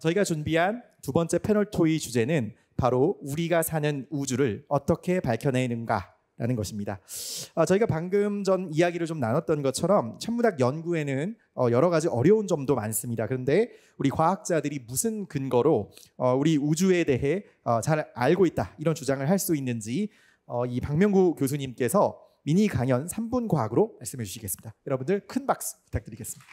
저희가 준비한 두 번째 패널 토의 주제는 바로 우리가 사는 우주를 어떻게 밝혀내는가라는 것입니다. 아, 저희가 방금 전 이야기를 좀 나눴던 것처럼 천문학 연구에는 어, 여러 가지 어려운 점도 많습니다. 그런데 우리 과학자들이 무슨 근거로 어, 우리 우주에 대해 어, 잘 알고 있다 이런 주장을 할 수 있는지 이 박명구 교수님께서 미니 강연 3분 과학으로 말씀해 주시겠습니다. 여러분들 큰 박수 부탁드리겠습니다.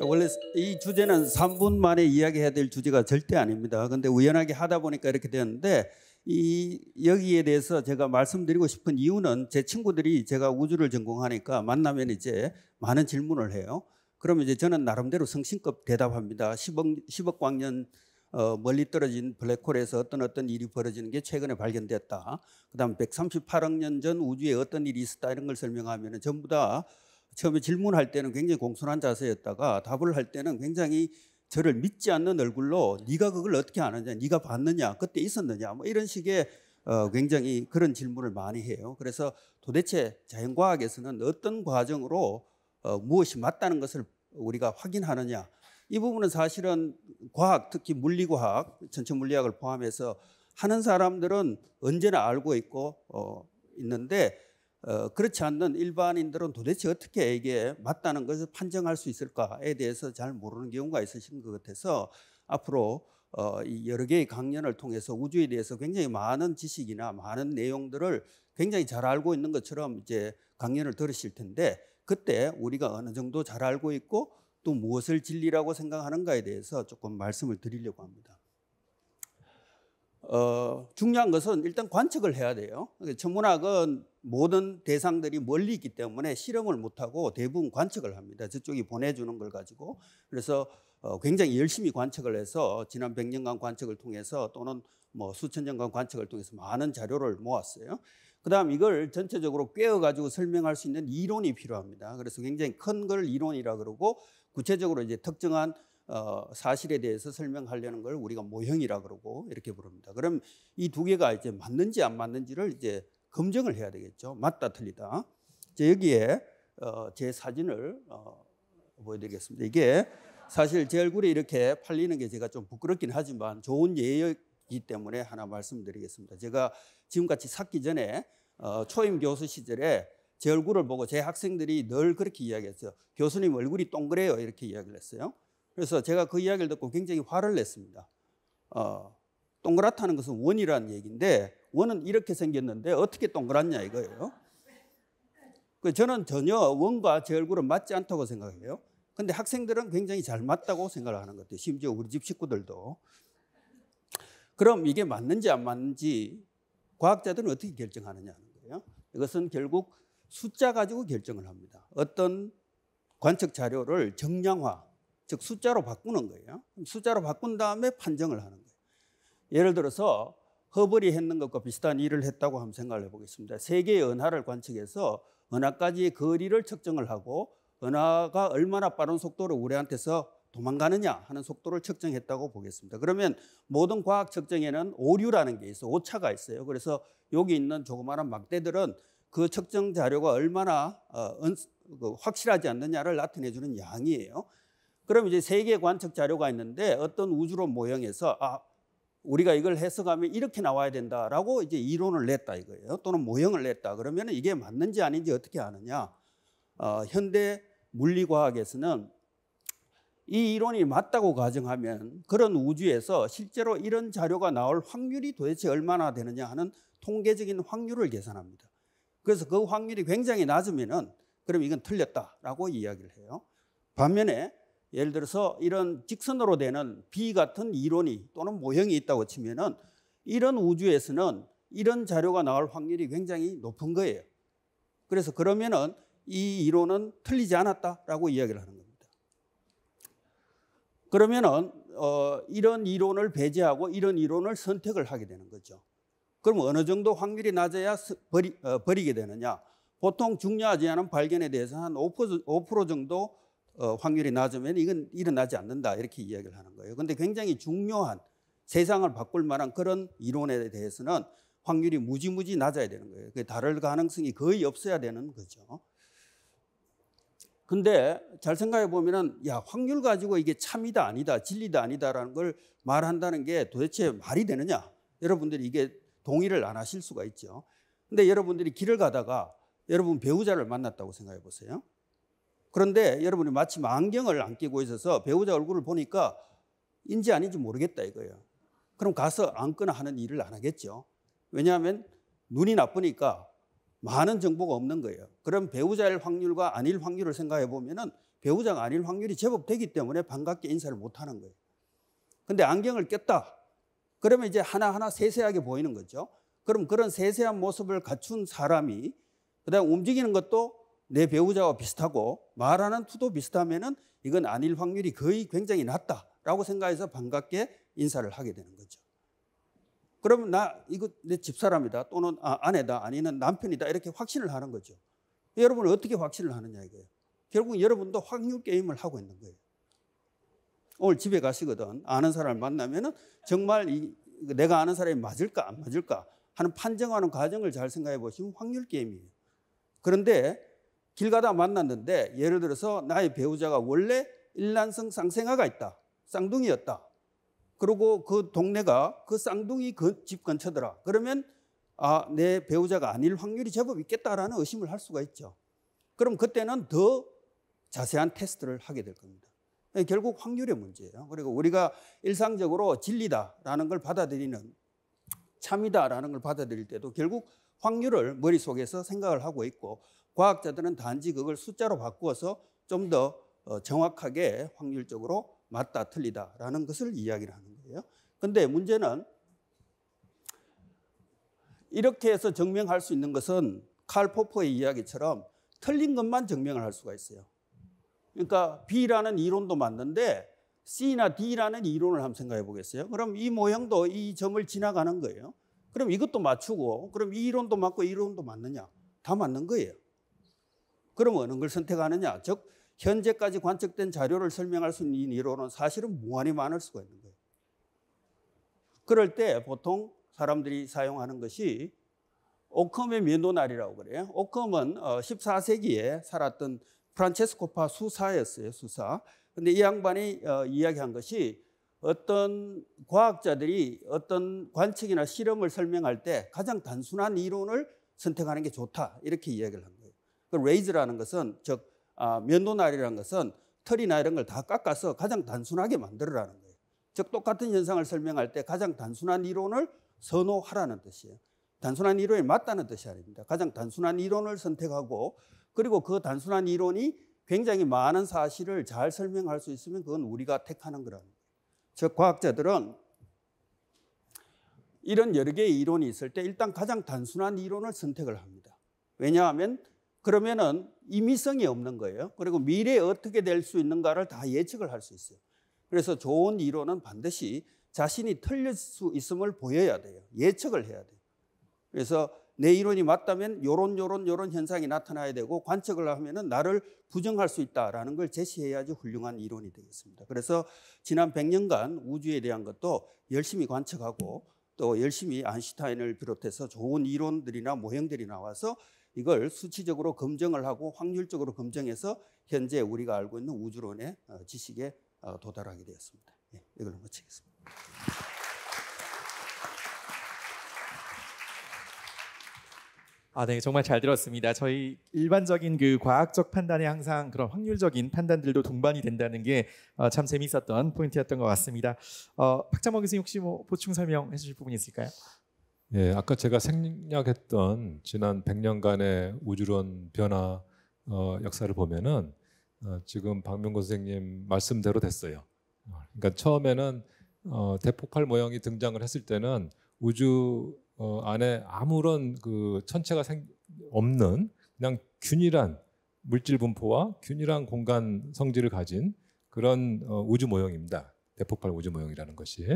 원래 이 주제는 3분 만에 이야기해야 될 주제가 절대 아닙니다. 근데 우연하게 하다 보니까 이렇게 되었는데 이 여기에 대해서 제가 말씀드리고 싶은 이유는 제 친구들이 제가 우주를 전공하니까 만나면 이제 많은 질문을 해요. 그러면 이제 저는 나름대로 성신급 대답합니다. 10억, 10억 광년 어, 멀리 떨어진 블랙홀에서 어떤 어떤 일이 벌어지는 게 최근에 발견됐다. 그다음 138억 년 전 우주에 어떤 일이 있었다 이런 걸 설명하면 전부 다 처음에 질문할 때는 굉장히 공손한 자세였다가 답을 할 때는 굉장히 저를 믿지 않는 얼굴로 네가 그걸 어떻게 아느냐, 네가 봤느냐, 그때 있었느냐, 뭐 이런 식의 어, 굉장히 그런 질문을 많이 해요. 그래서 도대체 자연과학에서는 어떤 과정으로 어, 무엇이 맞다는 것을 우리가 확인하느냐. 이 부분은 사실은 과학, 특히 물리과학, 전체 물리학을 포함해서 하는 사람들은 언제나 알고 있고 어, 있는데 어, 그렇지 않는 일반인들은 도대체 어떻게 이게 맞다는 것을 판정할 수 있을까에 대해서 잘 모르는 경우가 있으신 것 같아서 앞으로 어, 여러 개의 강연을 통해서 우주에 대해서 굉장히 많은 지식이나 많은 내용들을 굉장히 잘 알고 있는 것처럼 이제 강연을 들으실 텐데 그때 우리가 어느 정도 잘 알고 있고 또 무엇을 진리라고 생각하는가에 대해서 조금 말씀을 드리려고 합니다. 어, 중요한 것은 일단 관측을 해야 돼요. 그러니까 천문학은 모든 대상들이 멀리 있기 때문에 실험을 못하고 대부분 관측을 합니다. 저쪽이 보내주는 걸 가지고. 그래서 어, 굉장히 열심히 관측을 해서 지난 100년간 관측을 통해서 또는 뭐 수천 년간 관측을 통해서 많은 자료를 모았어요. 그 다음 이걸 전체적으로 꿰어가지고 설명할 수 있는 이론이 필요합니다. 그래서 굉장히 큰 걸 이론이라 그러고 구체적으로 이제 특정한 어, 사실에 대해서 설명하려는 걸 우리가 모형이라 그러고 이렇게 부릅니다. 그럼 이 두 개가 이제 맞는지 안 맞는지를 이제 검증을 해야 되겠죠. 맞다 틀리다. 이제 여기에 어, 제 사진을 어, 보여드리겠습니다. 이게 사실 제 얼굴에 이렇게 팔리는 게 제가 좀 부끄럽긴 하지만 좋은 예였기 때문에 하나 말씀드리겠습니다. 제가 지금같이 샀기 전에 어, 초임 교수 시절에 제 얼굴을 보고 제 학생들이 늘 그렇게 이야기했어요. 교수님 얼굴이 동그래요. 이렇게 이야기를 했어요. 그래서 제가 그 이야기를 듣고 굉장히 화를 냈습니다. 어, 동그랗다는 것은 원이라는 얘기인데 원은 이렇게 생겼는데 어떻게 동그랗냐 이거예요. 그 저는 전혀 원과 제 얼굴은 맞지 않다고 생각해요. 근데 학생들은 굉장히 잘 맞다고 생각을 하는 것 같아요. 심지어 우리 집 식구들도. 그럼 이게 맞는지 안 맞는지 과학자들은 어떻게 결정하느냐는 거예요. 이것은 결국 숫자 가지고 결정을 합니다. 어떤 관측 자료를 정량화, 즉 숫자로 바꾸는 거예요. 숫자로 바꾼 다음에 판정을 하는 거예요. 예를 들어서 허블이 했는 것과 비슷한 일을 했다고 한번 생각을 해보겠습니다. 세 개의 은하를 관측해서 은하까지의 거리를 측정을 하고 은하가 얼마나 빠른 속도로 우리한테서 도망가느냐 하는 속도를 측정했다고 보겠습니다. 그러면 모든 과학 측정에는 오류라는 게 있어 오차가 있어요. 그래서 여기 있는 조그마한 막대들은 그 측정 자료가 얼마나 어, 그 확실하지 않느냐를 나타내주는 양이에요. 그럼 이제 세계 관측 자료가 있는데 어떤 우주론 모형에서 아 우리가 이걸 해석하면 이렇게 나와야 된다라고 이제 이론을 냈다 이거예요. 또는 모형을 냈다. 그러면 이게 맞는지 아닌지 어떻게 아느냐? 어, 현대 물리과학에서는 이 이론이 맞다고 가정하면 그런 우주에서 실제로 이런 자료가 나올 확률이 도대체 얼마나 되느냐 하는 통계적인 확률을 계산합니다. 그래서 그 확률이 굉장히 낮으면은 그럼 이건 틀렸다라고 이야기를 해요. 반면에 예를 들어서 이런 직선으로 되는 B 같은 이론이 또는 모형이 있다고 치면은 이런 우주에서는 이런 자료가 나올 확률이 굉장히 높은 거예요. 그래서 그러면은 이 이론은 틀리지 않았다라고 이야기를 하는 겁니다. 그러면은 어, 이런 이론을 배제하고 이런 이론을 선택을 하게 되는 거죠. 그럼 어느 정도 확률이 낮아야 버리, 어, 버리게 되느냐? 보통 중요하지 않은 발견에 대해서 한 5%, 5% 정도 어, 확률이 낮으면 이건 일어나지 않는다 이렇게 이야기를 하는 거예요. 근데 굉장히 중요한 세상을 바꿀 만한 그런 이론에 대해서는 확률이 무지무지 낮아야 되는 거예요. 다를 가능성이 거의 없어야 되는 거죠. 근데 잘 생각해 보면은 야 확률 가지고 이게 참이다 아니다 진리다 아니다라는 걸 말한다는 게 도대체 말이 되느냐? 여러분들이 이게 동의를 안 하실 수가 있죠. 근데 여러분들이 길을 가다가 여러분 배우자를 만났다고 생각해 보세요. 그런데 여러분이 마침 안경을 안 끼고 있어서 배우자 얼굴을 보니까 인지 아닌지 모르겠다 이거예요. 그럼 가서 안거나 하는 일을 안 하겠죠. 왜냐하면 눈이 나쁘니까 많은 정보가 없는 거예요. 그럼 배우자일 확률과 아닐 확률을 생각해 보면 배우자가 아닐 확률이 제법 되기 때문에 반갑게 인사를 못 하는 거예요. 근데 안경을 꼈다. 그러면 이제 하나하나 세세하게 보이는 거죠. 그럼 그런 세세한 모습을 갖춘 사람이 그다음 움직이는 것도 내 배우자와 비슷하고 말하는 투도 비슷하면은 이건 아닐 확률이 거의 굉장히 낮다라고 생각해서 반갑게 인사를 하게 되는 거죠. 그러면 나 이거 내 집사람이다 또는 아, 아내다 아니면 남편이다 이렇게 확신을 하는 거죠. 여러분은 어떻게 확신을 하느냐 이거예요. 결국 여러분도 확률 게임을 하고 있는 거예요. 오늘 집에 가시거든 아는 사람을 만나면은 정말 이, 내가 아는 사람이 맞을까 안 맞을까 하는 판정하는 과정을 잘 생각해 보시면 확률 게임이에요. 그런데 길 가다 만났는데 예를 들어서 나의 배우자가 원래 일란성 쌍생아가 있다. 쌍둥이였다. 그리고 그 동네가 그 쌍둥이 그 집 근처더라. 그러면 아, 내 배우자가 아닐 확률이 제법 있겠다라는 의심을 할 수가 있죠. 그럼 그때는 더 자세한 테스트를 하게 될 겁니다. 예, 결국 확률의 문제예요. 그리고 우리가 일상적으로 진리다라는 걸 받아들이는 참이다라는 걸 받아들일 때도 결국 확률을 머릿속에서 생각을 하고 있고 과학자들은 단지 그걸 숫자로 바꾸어서 좀더 어, 정확하게 확률적으로 맞다 틀리다라는 것을 이야기를 하는 거예요. 근데 문제는 이렇게 해서 증명할 수 있는 것은 칼 포퍼의 이야기처럼 틀린 것만 증명을 할 수가 있어요. 그러니까 B라는 이론도 맞는데 C나 D라는 이론을 한번 생각해 보겠어요. 그럼 이 모형도 이 점을 지나가는 거예요. 그럼 이것도 맞추고 그럼 이 이론도 맞고 이 이론도 맞느냐? 다 맞는 거예요. 그럼 어느 걸 선택하느냐? 즉 현재까지 관측된 자료를 설명할 수 있는 이론은 사실은 무한히 많을 수가 있는 거예요. 그럴 때 보통 사람들이 사용하는 것이 오컴의 면도날이라고 그래요. 오컴은 14세기에 어, 살았던 프란체스코파 수사였어요, 수사. 근데 이 양반이 어, 이야기한 것이 어떤 과학자들이 어떤 관측이나 실험을 설명할 때 가장 단순한 이론을 선택하는 게 좋다. 이렇게 이야기를 합니다. 그 레이즈라는 것은 즉 아, 면도날이라는 것은 털이나 이런 걸 다 깎아서 가장 단순하게 만들으라는 거예요. 즉 똑같은 현상을 설명할 때 가장 단순한 이론을 선호하라는 뜻이에요. 단순한 이론이 맞다는 뜻이 아닙니다. 가장 단순한 이론을 선택하고 그리고 그 단순한 이론이 굉장히 많은 사실을 잘 설명할 수 있으면 그건 우리가 택하는 거라는 거예요. 즉 과학자들은 이런 여러 개의 이론이 있을 때 일단 가장 단순한 이론을 선택을 합니다. 왜냐하면 그러면은 임의성이 없는 거예요. 그리고 미래에 어떻게 될 수 있는가를 다 예측을 할 수 있어요. 그래서 좋은 이론은 반드시 자신이 틀릴 수 있음을 보여야 돼요. 예측을 해야 돼요. 그래서 내 이론이 맞다면 요런 요런 요런 현상이 나타나야 되고 관측을 하면은 나를 부정할 수 있다라는 걸 제시해야지 훌륭한 이론이 되겠습니다. 그래서 지난 100년간 우주에 대한 것도 열심히 관측하고 또 열심히 아인슈타인을 비롯해서 좋은 이론들이나 모형들이 나와서 이걸 수치적으로 검증을 하고 확률적으로 검증해서 현재 우리가 알고 있는 우주론의 어, 지식에 어, 도달하게 되었습니다. 예, 이걸로 마치겠습니다. 아, 네, 정말 잘 들었습니다. 저희 일반적인 그 과학적 판단에 항상 그런 확률적인 판단들도 동반이 된다는 게참 어, 재미있었던 포인트였던 것 같습니다. 어, 박자모 교수님 혹시 뭐 보충 설명해 주실 부분이 있을까요? 예, 아까 제가 생략했던 지난 100년간의 우주론 변화 어, 역사를 보면은 어, 지금 박명곤 선생님 말씀대로 됐어요. 그러니까 처음에는 어, 대폭발 모형이 등장을 했을 때는 우주 어, 안에 아무런 그 천체가 생, 없는 그냥 균일한 물질 분포와 균일한 공간 성질을 가진 그런 어, 우주 모형입니다. 대폭발 우주 모형이라는 것이.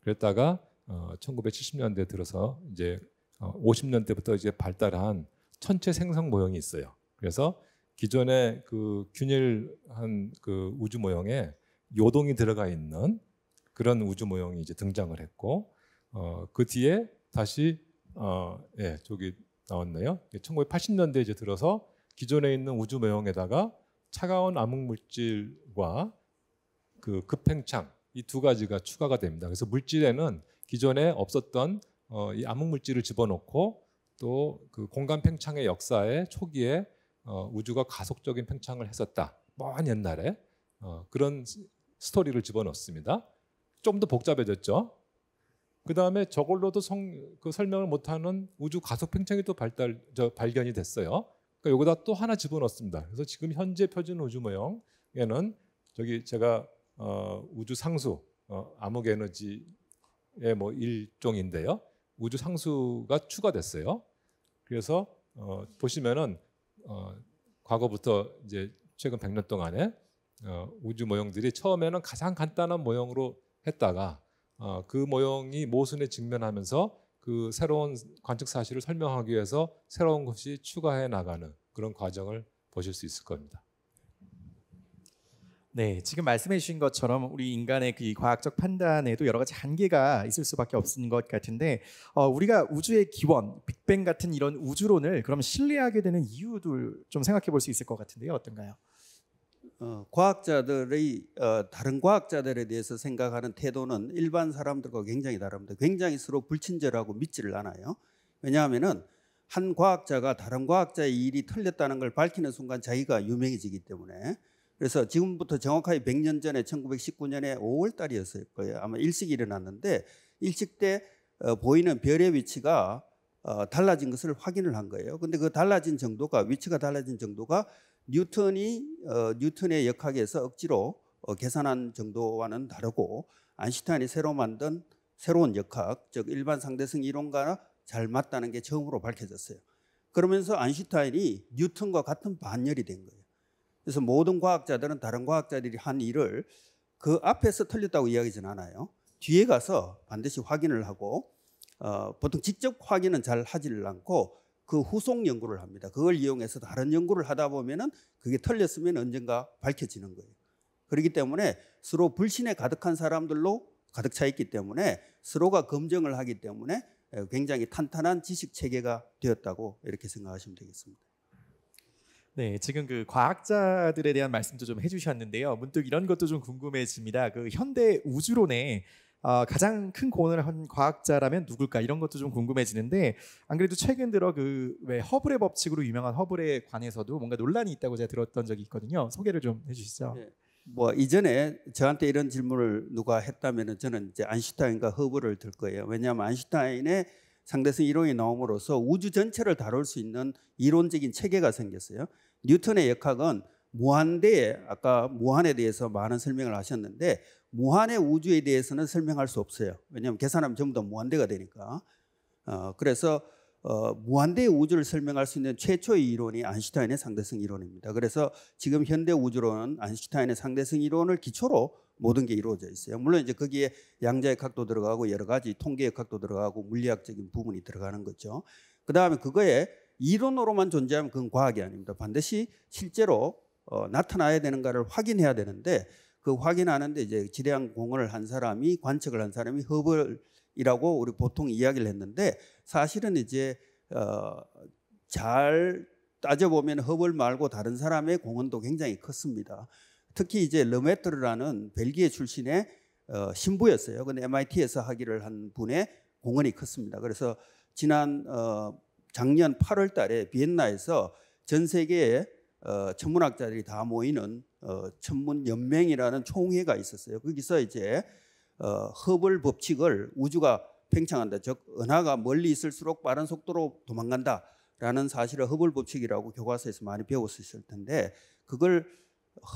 그랬다가 어, 1970년대 들어서 이제 어, 50년대부터 이제 발달한 천체 생성 모형이 있어요. 그래서 기존의 그 균일한 그 우주 모형에 요동이 들어가 있는 그런 우주 모형이 이제 등장을 했고 어, 그 뒤에 다시 어, 예, 저기 나왔네요. 1980년대 이제 들어서 기존에 있는 우주 모형에다가 차가운 암흑 물질과 그 급팽창 이 두 가지가 추가가 됩니다. 그래서 물질에는 기존에 없었던 어, 이 암흑물질을 집어넣고 또 그 공간 팽창의 역사에 초기에 어, 우주가 가속적인 팽창을 했었다. 먼 옛날에 어, 그런 스토리를 집어넣습니다. 좀 더 복잡해졌죠. 그 다음에 저걸로도 성, 그 설명을 못하는 우주 가속 팽창이 또 발달, 저, 발견이 됐어요. 그러니까 여기다 또 하나 집어넣습니다. 그래서 지금 현재 표준 우주 모형에는 저기 제가 어, 우주 상수 어, 암흑 에너지 예, 뭐 일종인데요. 우주 상수가 추가됐어요. 그래서 어, 보시면은 어, 과거부터 이제 최근 100년 동안에 어, 우주 모형들이 처음에는 가장 간단한 모형으로 했다가 어, 그 모형이 모순에 직면하면서 그 새로운 관측 사실을 설명하기 위해서 새로운 것이 추가해 나가는 그런 과정을 보실 수 있을 겁니다. 네, 지금 말씀해 주신 것처럼 우리 인간의 그 과학적 판단에도 여러 가지 한계가 있을 수밖에 없는 것 같은데 어, 우리가 우주의 기원, 빅뱅 같은 이런 우주론을 그럼 신뢰하게 되는 이유들 좀 생각해 볼 수 있을 것 같은데요, 어떤가요? 어, 과학자들의 어, 다른 과학자들에 대해서 생각하는 태도는 일반 사람들과 굉장히 다릅니다. 굉장히 서로 불친절하고 믿지를 않아요. 왜냐하면은 한 과학자가 다른 과학자의 일이 틀렸다는 걸 밝히는 순간 자기가 유명해지기 때문에 그래서 지금부터 정확하게 100년 전에 1919년에 5월 달이었을 거예요. 아마 일식이 일어났는데 일식 때 어, 보이는 별의 위치가 어, 달라진 것을 확인을 한 거예요. 근데 그 달라진 정도가 위치가 달라진 정도가 뉴턴이 어, 뉴턴의 역학에서 억지로 어, 계산한 정도와는 다르고 안시타인이 새로 만든 새로운 역학, 즉 일반 상대성 이론과 잘 맞다는 게 처음으로 밝혀졌어요. 그러면서 안시타인이 뉴턴과 같은 반열이 된 거예요. 그래서 모든 과학자들은 다른 과학자들이 한 일을 그 앞에서 틀렸다고 이야기하진 않아요. 뒤에 가서 반드시 확인을 하고 어, 보통 직접 확인은 잘 하지를 않고 그 후속 연구를 합니다. 그걸 이용해서 다른 연구를 하다 보면은 그게 틀렸으면 언젠가 밝혀지는 거예요. 그렇기 때문에 서로 불신에 가득한 사람들로 가득 차 있기 때문에 서로가 검증을 하기 때문에 굉장히 탄탄한 지식 체계가 되었다고 이렇게 생각하시면 되겠습니다. 네, 지금 그 과학자들에 대한 말씀도 좀 해주셨는데요. 문득 이런 것도 좀 궁금해집니다. 그 현대 우주론에 어, 가장 큰 공헌을 한 과학자라면 누굴까 이런 것도 좀 궁금해지는데 안 그래도 최근 들어 그왜 허블의 법칙으로 유명한 허블에 관해서도 뭔가 논란이 있다고 제가 들었던 적이 있거든요. 소개를 좀 해주시죠. 네. 뭐 이전에 저한테 이런 질문을 누가 했다면은 저는 이제 안슈타인과 허블을 들 거예요. 왜냐하면 안슈타인의 상대성 이론이 나옴으로써 우주 전체를 다룰 수 있는 이론적인 체계가 생겼어요. 뉴턴의 역학은 무한대에 아까 무한에 대해서 많은 설명을 하셨는데 무한의 우주에 대해서는 설명할 수 없어요. 왜냐하면 계산하면 전부 다 무한대가 되니까. 어, 그래서 어, 무한대의 우주를 설명할 수 있는 최초의 이론이 안슈타인의 상대성 이론입니다. 그래서 지금 현대 우주론은 안슈타인의 상대성 이론을 기초로 모든 게 이루어져 있어요. 물론 이제 거기에 양자의 각도 들어가고 여러 가지 통계의 각도 들어가고 물리학적인 부분이 들어가는 거죠. 그 다음에 그거에 이론으로만 존재하면 그건 과학이 아닙니다. 반드시 실제로 어, 나타나야 되는가를 확인해야 되는데 그 확인하는데 이제 지대한 공헌을 한 사람이 관측을 한 사람이 허블이라고 우리 보통 이야기를 했는데 사실은 이제 어, 잘 따져보면 허블 말고 다른 사람의 공헌도 굉장히 컸습니다. 특히 이제 르메트르라는 벨기에 출신의 어, 신부였어요. 근데 MIT에서 학위를 한 분의 공헌이 컸습니다. 그래서 지난 어, 작년 8월 달에 비엔나에서 전 세계에 어, 천문학자들이 다 모이는 어, 천문연맹이라는 총회가 있었어요. 거기서 이제 어, 허블 법칙을 우주가 팽창한다. 즉, 은하가 멀리 있을수록 빠른 속도로 도망간다. 라는 사실을 허블 법칙이라고 교과서에서 많이 배웠었을 텐데 그걸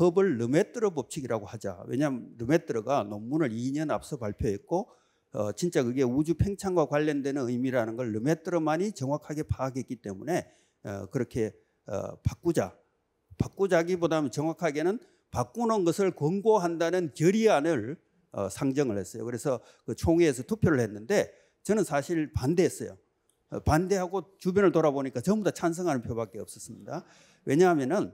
허블 르메트르 법칙이라고 하자. 왜냐하면 르메트르가 논문을 2년 앞서 발표했고 어, 진짜 그게 우주 팽창과 관련되는 의미라는 걸 르메트르만이 정확하게 파악했기 때문에 어, 그렇게 어, 바꾸자 바꾸자기보다는 정확하게는 바꾸는 것을 권고한다는 결의안을 어, 상정을 했어요. 그래서 그 총회에서 투표를 했는데 저는 사실 반대했어요. 어, 반대하고 주변을 돌아보니까 전부 다 찬성하는 표밖에 없었습니다. 왜냐하면은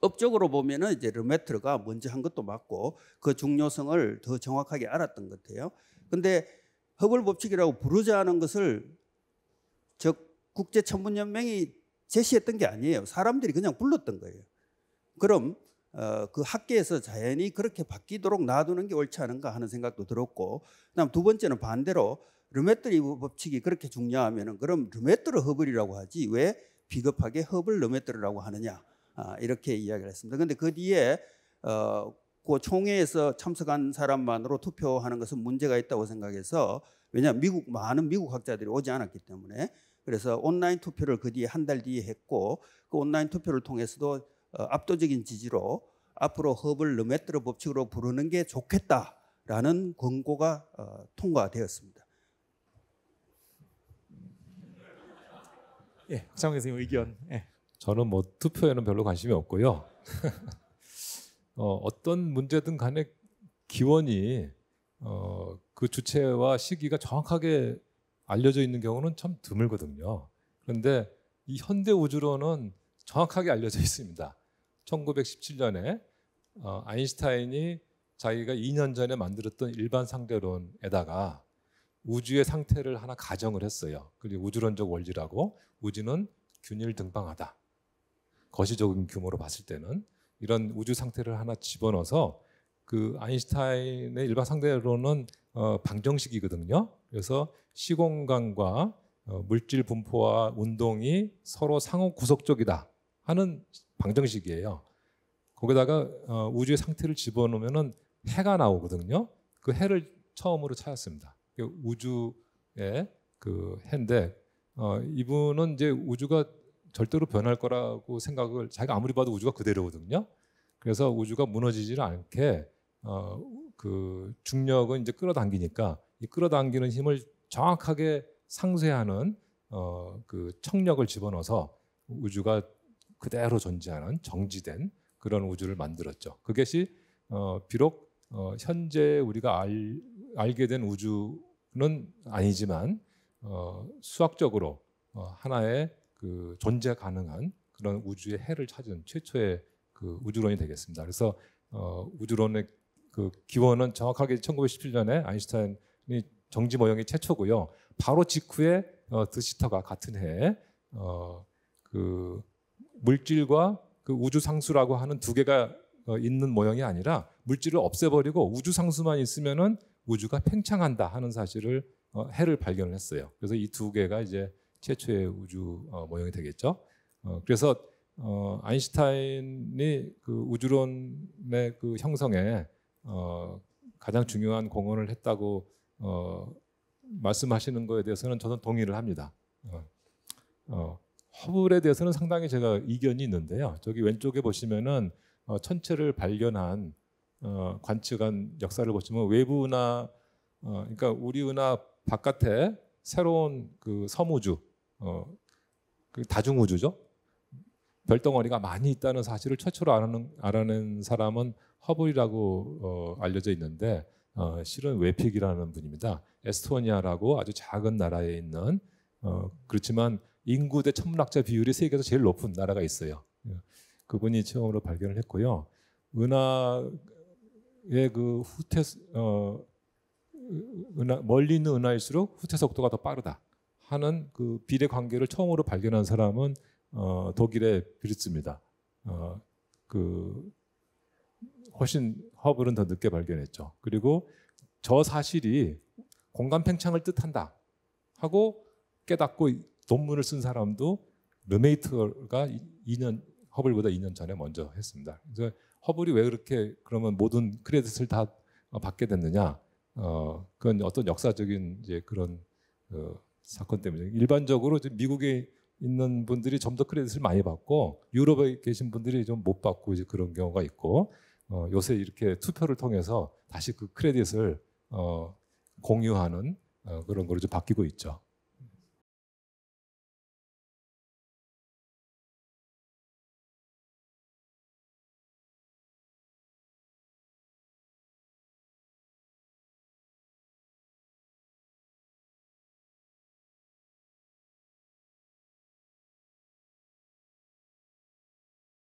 업적으로 보면은 이제 르메트르가 먼저 한 것도 맞고 그 중요성을 더 정확하게 알았던 것 같아요. 근데 허블 법칙이라고 부르자는 것을 즉 국제 천문연맹이 제시했던 게 아니에요. 사람들이 그냥 불렀던 거예요. 그럼 어, 그 학계에서 자연히 그렇게 바뀌도록 놔두는 게 옳지 않은가 하는 생각도 들었고, 그다음 두 번째는 반대로 르메트리 법칙이 그렇게 중요하면은 그럼 르메트르 허블이라고 하지 왜 비겁하게 허블 르메트르라고 하느냐 아, 이렇게 이야기를 했습니다. 그런데 그 뒤에 어, 그 총회에서 참석한 사람만으로 투표하는 것은 문제가 있다고 생각해서 왜냐 미국 많은 미국 학자들이 오지 않았기 때문에 그래서 온라인 투표를 그 뒤에 한 달 뒤에 했고 그 온라인 투표를 통해서도 어, 압도적인 지지로 앞으로 허블 르메트르 법칙으로 부르는 게 좋겠다라는 권고가 어, 통과되었습니다. 예, 박 교수님 의견. 예. 저는 뭐 투표에는 별로 관심이 없고요. 어, 떤 문제든 간에 기원이 어, 그 주체와 시기가 정확하게 알려져 있는 경우는 참 드물거든요. 그런데 이 현대 우주론은 정확하게 알려져 있습니다. 1917년에 어, 아인슈타인이 자기가 2년 전에 만들었던 일반 상대론에다가 우주의 상태를 하나 가정을 했어요. 그리고 우주론적 원리라고 우주는 균일 등방하다. 거시적인 규모로 봤을 때는 이런 우주 상태를 하나 집어넣어서 그 아인슈타인의 일반 상대로는 어, 방정식이거든요. 그래서 시공간과 어, 물질 분포와 운동이 서로 상호 구속적이다 하는 방정식이에요. 거기다가 어, 우주의 상태를 집어넣으면 해가 나오거든요. 그 해를 처음으로 찾았습니다. 그 우주의 그 해인데 어, 이분은 이제 우주가 절대로 변할 거라고 생각을 자기가 아무리 봐도 우주가 그대로거든요. 그래서 우주가 무너지지 않게 어, 그 중력은 이제 끌어당기니까 이 끌어당기는 힘을 정확하게 상쇄하는 어, 그 청력을 집어넣어서 우주가 그대로 존재하는 정지된 그런 우주를 만들었죠. 그것이 어, 비록 어, 현재 우리가 알, 알게 된 우주는 아니지만 어, 수학적으로 어, 하나의 그 존재 가능한 그런 우주의 해를 찾은 최초의 그 우주론이 되겠습니다. 그래서 어, 우주론의 그 기원은 정확하게 1917년에 아인슈타인이 정지 모형이 최초고요. 바로 직후에 어, 드시터가 같은 해에 어, 그 물질과 그 우주 상수라고 하는 두 개가 어, 있는 모형이 아니라 물질을 없애버리고 우주 상수만 있으면은 우주가 팽창한다 하는 사실을 어, 해를 발견을 했어요. 그래서 이 두 개가 이제 최초의 우주 어, 모형이 되겠죠. 어, 그래서 어, 아인슈타인이 그 우주론의 그 형성에 어, 가장 중요한 공헌을 했다고 어, 말씀하시는 거에 대해서는 저는 동의를 합니다. 어, 어, 허블에 대해서는 상당히 제가 이견이 있는데요. 저기 왼쪽에 보시면은 어, 천체를 발견한 어, 관측한 역사를 보시면 외부나 어, 그러니까 우리나 바깥에 새로운 그 섬우주 어, 그 다중우주죠. 별덩어리가 많이 있다는 사실을 최초로 알아는, 알아낸 사람은 허블이라고 어, 알려져 있는데 어, 실은 웨픽이라는 분입니다. 에스토니아라고 아주 작은 나라에 있는 어, 그렇지만 인구 대 천문학자 비율이 세계에서 제일 높은 나라가 있어요. 예, 그분이 처음으로 발견을 했고요. 은하의 그 후퇴 어, 은하, 멀리 있는 은하일수록 후퇴 속도가 더 빠르다. 하는 그 비례 관계를 처음으로 발견한 사람은 어, 독일의 비르츠입니다. 어, 그 훨씬 허블은 더 늦게 발견했죠. 그리고 저 사실이 공간 팽창을 뜻한다 하고 깨닫고 논문을 쓴 사람도 르메이트가 2년 허블보다 2년 전에 먼저 했습니다. 그래서 허블이 왜 그렇게 그러면 모든 크레딧을 다 받게 됐느냐? 어, 그건 어떤 역사적인 이제 그런 어, 사건 때문에 일반적으로 미국에 있는 분들이 좀 더 크레딧을 많이 받고 유럽에 계신 분들이 좀 못 받고 이제 그런 경우가 있고 어, 요새 이렇게 투표를 통해서 다시 그 크레딧을 어, 공유하는 어, 그런 걸로 좀 바뀌고 있죠.